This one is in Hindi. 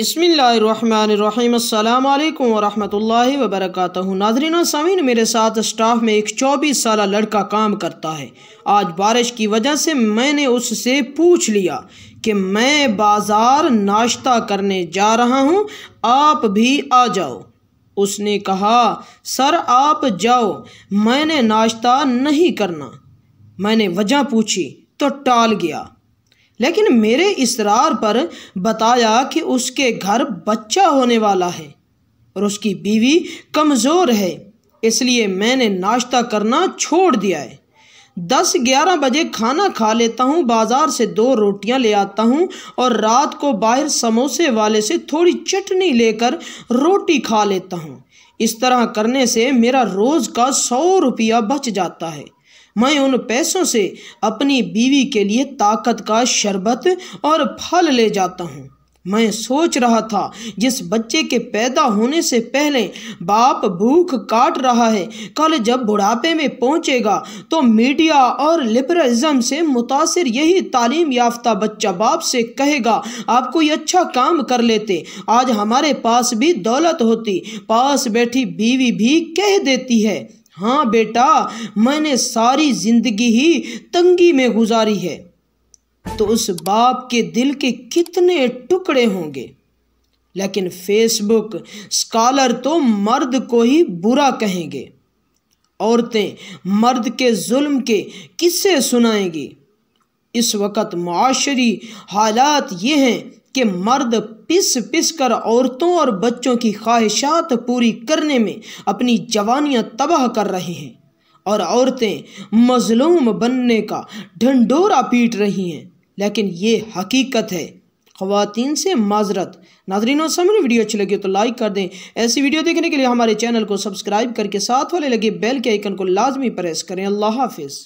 बसमीम अल्लाम वरहमल वबरक नाजरीन सामीन मेरे साथ स्टाफ में एक चौबीस साल लड़का काम करता है आज बारिश की वजह से मैंने उससे पूछ लिया कि मैं बाज़ार नाश्ता करने जा रहा हूँ आप भी आ जाओ उसने कहा सर आप जाओ मैंने नाश्ता नहीं करना मैंने वजह पूछी तो टाल गया लेकिन मेरे इसरार पर बताया कि उसके घर बच्चा होने वाला है और उसकी बीवी कमज़ोर है इसलिए मैंने नाश्ता करना छोड़ दिया है दस ग्यारह बजे खाना खा लेता हूँ बाज़ार से दो रोटियाँ ले आता हूँ और रात को बाहर समोसे वाले से थोड़ी चटनी लेकर रोटी खा लेता हूँ इस तरह करने से मेरा रोज़ का सौ रुपया बच जाता है मैं उन पैसों से अपनी बीवी के लिए ताकत का शरबत और फल ले जाता हूँ मैं सोच रहा था जिस बच्चे के पैदा होने से पहले बाप भूख काट रहा है कल जब बुढ़ापे में पहुंचेगा तो मीडिया और लिबरलिज्म से मुतासर यही तालीम याफ्ता बच्चा बाप से कहेगा आप कोई अच्छा काम कर लेते आज हमारे पास भी दौलत होती पास बैठी बीवी भी कह देती है हाँ बेटा मैंने सारी जिंदगी ही तंगी में गुजारी है तो उस बाप के दिल के कितने टुकड़े होंगे लेकिन फेसबुक स्कॉलर तो मर्द को ही बुरा कहेंगे औरतें मर्द के जुल्म के किस्से सुनाएंगी इस वक्त माशरी हालात ये हैं कि मर्द पिस पिस कर औरतों और बच्चों की ख्वाहिशात पूरी करने में अपनी जवानियां तबाह कर रहे हैं और औरतें मजलूम बनने का ढंडोरा पीट रही हैं लेकिन ये हकीकत है ख़वान से माजरत नाजरीन और समझ वीडियो अच्छी लगी तो लाइक कर दें ऐसी वीडियो देखने के लिए हमारे चैनल को सब्सक्राइब करके साथ वाले लगे बेल के आइकन को लाजमी प्रेस करें अल्लाह हाफिज़